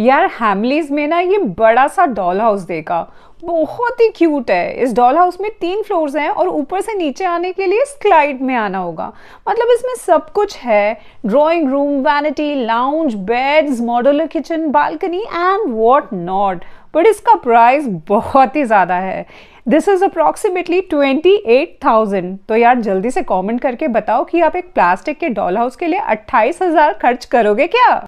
यार हैमलीज में ना ये बड़ा सा डॉल हाउस देखा बहुत ही क्यूट है इस डॉल हाउस में तीन फ्लोर्स हैं और ऊपर से नीचे आने के लिए स्लाइड में आना होगा मतलब इसमें सब कुछ है drawing room vanity lounge beds modular kitchen balcony and what not but इसका प्राइस बहुत ही ज़्यादा है this is approximately twenty eight thousand तो यार जल्दी से कॉमेंट करके बताओ कि आप एक प्लास्टिक के डॉल हाउस के लिए अट्ठाईस हज़ार खर्च करोगे क्या